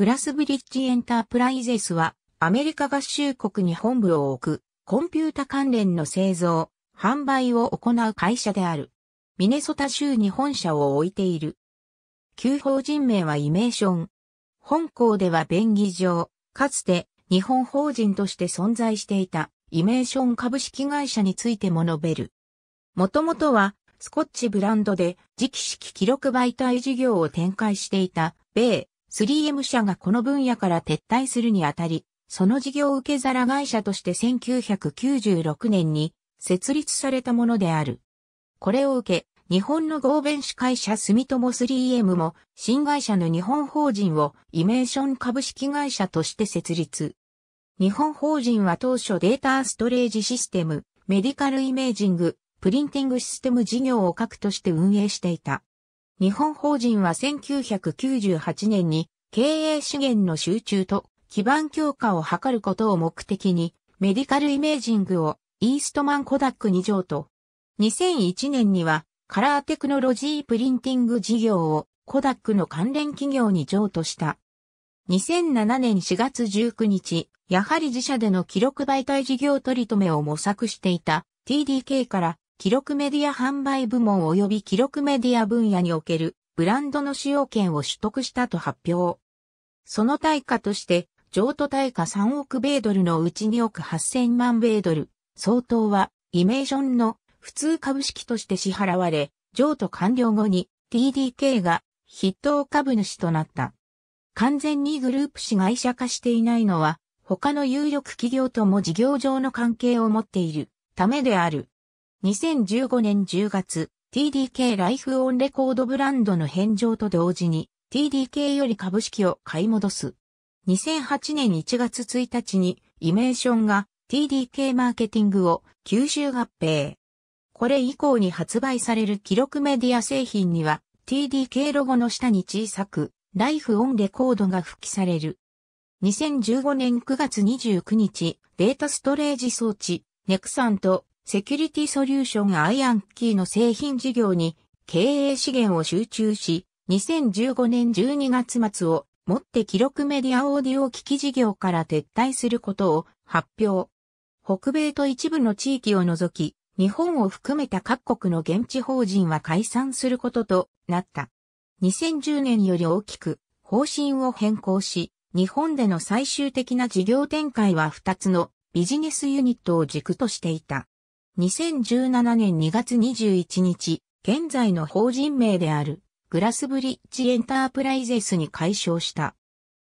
グラスブリッジエンタープライゼスは、アメリカ合衆国に本部を置く、コンピュータ関連の製造、販売を行う会社である。ミネソタ州に本社を置いている。旧法人名はイメーション。本校では便宜上、かつて日本法人として存在していたイメーション株式会社についても述べる。もともとはスコッチブランドで磁気式記録媒体事業を展開していた米 3M 社がこの分野から撤退するにあたり、その事業受け皿会社として1996年に設立されたものである。これを受け、日本の合弁士会社住友 3M も新会社の日本法人をイメーション株式会社として設立。日本法人は当初データストレージシステム、メディカルイメージング、プリンティングシステム事業を核として運営していた。日本法人は1998年に経営資源の集中と基盤強化を図ることを目的にメディカルイメージングをイーストマンコダックに譲渡。2001年にはカラーテクノロジープリンティング事業をコダックの関連企業に譲渡した。2007年4月19日、やはり自社での記録媒体事業取り留めを模索していた TDK から記録メディア販売部門及び記録メディア分野におけるブランドの使用権を取得したと発表。その対価として、譲渡対価3億米ドルのうち2億8000万米ドル、相当は、イメージョンの普通株式として支払われ、譲渡完了後に TDK が筆頭株主となった。完全にグループが会社化していないのは、他の有力企業とも事業上の関係を持っているためである。2015年10月、TDK ライフオンレコードブランドの返上と同時に、TDK より株式を買い戻す。2008年1月1日に、イメーションが TDK マーケティングを吸収合併。これ以降に発売される記録メディア製品には、TDK ロゴの下に小さく、ライフオンレコードが付記される。2015年9月29日、データストレージ装置、ネクサンとセキュリティソリューションアイアンキーの製品事業に経営資源を集中し、2015年12月末をもって記録メディアオーディオ機器事業から撤退することを発表。北米と一部の地域を除き、日本を含めた各国の現地法人は解散することとなった。2010年より大きく方針を変更し、日本での最終的な事業展開は2つのビジネスユニットを軸としていた。2017年2月21日、現在の法人名であるグラスブリッジエンタープライゼスに解消した。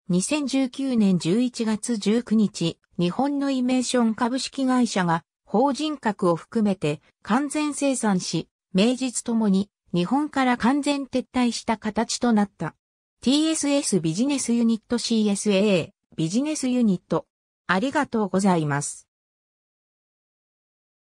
2019年11月19日、日本のイメーション株式会社が法人格を含めて完全生産し、名実ともに日本から完全撤退した形となった。TSS ビジネスユニット CSA ビジネスユニット。ありがとうございます。